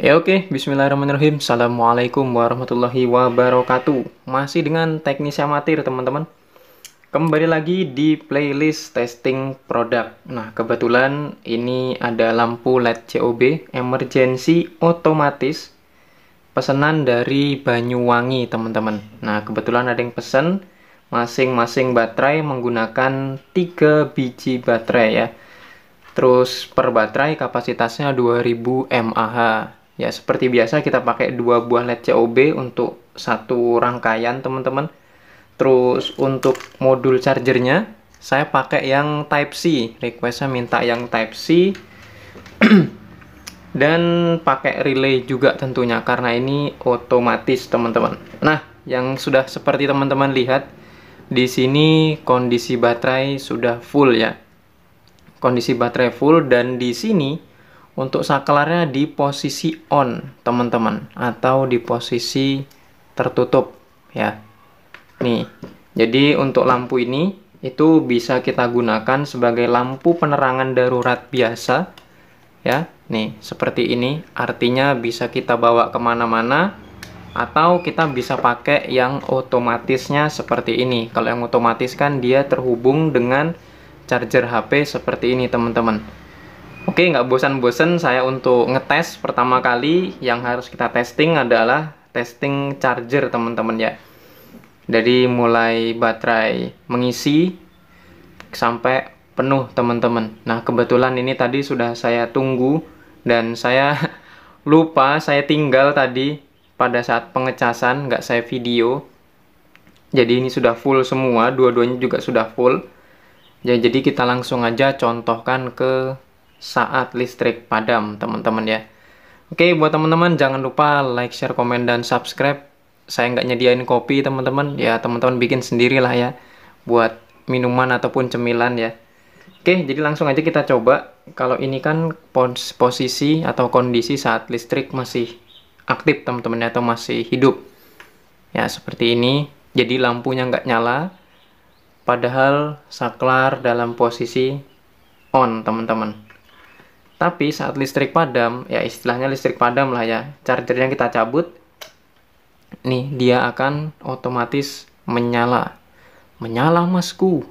Ya oke, okay. bismillahirrahmanirrahim. Assalamualaikum warahmatullahi wabarakatuh. Masih dengan teknis amatir teman-teman. Kembali lagi di playlist testing produk. Nah, kebetulan ini ada lampu LED COB emergency otomatis pesanan dari Banyuwangi teman-teman. Nah, kebetulan ada yang pesan masing-masing baterai menggunakan 3 biji baterai ya. Terus per baterai kapasitasnya 2000 mAh. Ya, seperti biasa kita pakai dua buah led COB untuk satu rangkaian, teman-teman. Terus untuk modul chargernya, saya pakai yang Type-C. Requestnya minta yang Type-C. Dan pakai relay juga tentunya, karena ini otomatis, teman-teman. Nah, yang sudah seperti teman-teman lihat, di sini kondisi baterai sudah full ya. Kondisi baterai full dan di sini untuk saklarnya di posisi on, teman-teman, atau di posisi tertutup ya. Nih. Jadi untuk lampu ini itu bisa kita gunakan sebagai lampu penerangan darurat biasa ya. Nih, seperti ini artinya bisa kita bawa kemana-mana atau kita bisa pakai yang otomatisnya seperti ini. Kalau yang otomatis kan dia terhubung dengan charger HP seperti ini teman-teman. Oke, nggak bosan-bosan saya untuk ngetes pertama kali yang harus kita testing adalah testing charger teman-teman ya. Jadi mulai baterai mengisi sampai penuh teman-teman. Nah kebetulan ini tadi sudah saya tunggu dan saya lupa saya tinggal tadi pada saat pengecasan nggak saya video. Jadi ini sudah full semua, dua-duanya juga sudah full. Ya, jadi kita langsung aja contohkan ke saat listrik padam, teman-teman ya. Oke, buat teman-teman jangan lupa like, share, komen, dan subscribe. Saya nggak nyediain kopi, teman-teman. Ya, teman-teman bikin sendirilah ya. Buat minuman ataupun cemilan ya. Oke, jadi langsung aja kita coba. Kalau ini kan pos posisi atau kondisi saat listrik masih aktif, teman-teman, ya, atau masih hidup. Ya, seperti ini. Jadi lampunya nggak nyala. Padahal saklar dalam posisi on, teman-teman. Tapi saat listrik padam, ya istilahnya listrik padam lah ya, charger yang kita cabut, nih dia akan otomatis menyala. Menyala masku.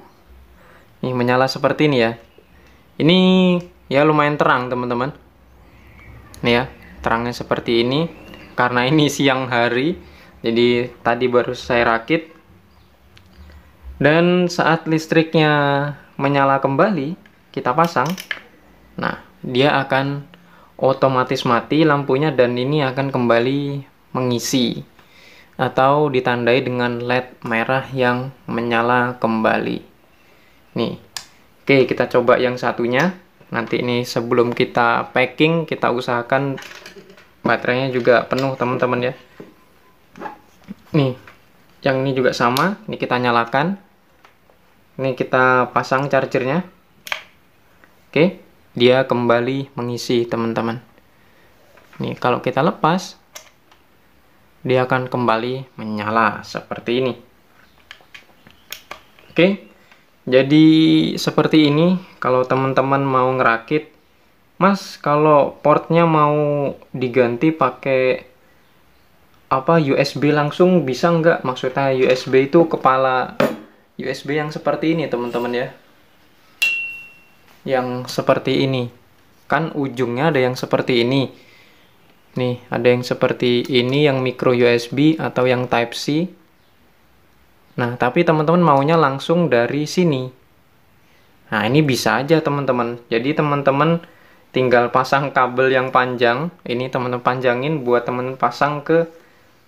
Nih menyala seperti ini ya. Ini ya lumayan terang teman-teman. Nih ya, terangnya seperti ini. Karena ini siang hari, jadi tadi baru saya rakit. Dan saat listriknya menyala kembali, kita pasang. Nah, dia akan otomatis mati lampunya dan ini akan kembali mengisi atau ditandai dengan LED merah yang menyala kembali. Nih. Oke, kita coba yang satunya. Nanti ini sebelum kita packing, kita usahakan baterainya juga penuh, teman-teman ya. Nih. Yang ini juga sama, ini kita nyalakan. Ini kita pasang chargernya. Oke dia kembali mengisi teman-teman. Nih, kalau kita lepas, dia akan kembali menyala seperti ini. Oke, jadi seperti ini kalau teman-teman mau ngerakit. Mas, kalau portnya mau diganti pakai apa USB langsung bisa nggak? Maksudnya USB itu kepala USB yang seperti ini teman-teman ya yang seperti ini. Kan ujungnya ada yang seperti ini. Nih, ada yang seperti ini yang micro USB atau yang type C. Nah, tapi teman-teman maunya langsung dari sini. Nah, ini bisa aja teman-teman. Jadi teman-teman tinggal pasang kabel yang panjang. Ini teman-teman panjangin buat teman-teman pasang ke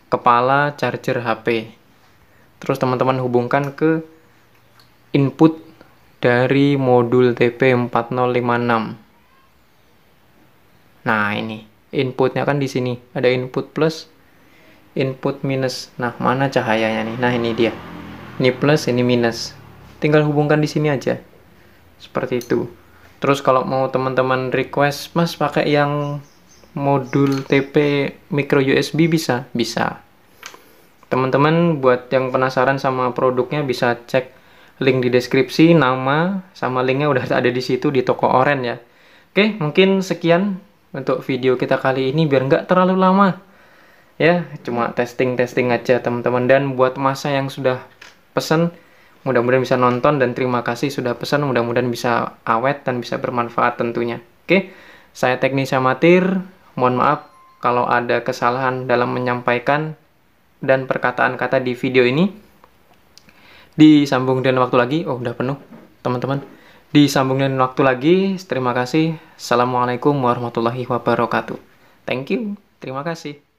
kepala charger HP. Terus teman-teman hubungkan ke input dari modul TP4056. Nah, ini inputnya kan di sini. Ada input plus, input minus. Nah, mana cahayanya nih? Nah, ini dia. Ini plus, ini minus. Tinggal hubungkan di sini aja. Seperti itu. Terus kalau mau teman-teman request, Mas pakai yang modul TP micro USB bisa? Bisa. Teman-teman buat yang penasaran sama produknya bisa cek link di deskripsi, nama sama linknya udah ada di situ di toko Oren ya. Oke, mungkin sekian untuk video kita kali ini biar nggak terlalu lama. Ya, cuma testing-testing aja teman-teman dan buat masa yang sudah pesen mudah-mudahan bisa nonton dan terima kasih sudah pesan mudah-mudahan bisa awet dan bisa bermanfaat tentunya. Oke. Saya teknis amatir, mohon maaf kalau ada kesalahan dalam menyampaikan dan perkataan kata di video ini disambung dan waktu lagi oh udah penuh teman-teman disambung dan waktu lagi terima kasih assalamualaikum warahmatullahi wabarakatuh thank you terima kasih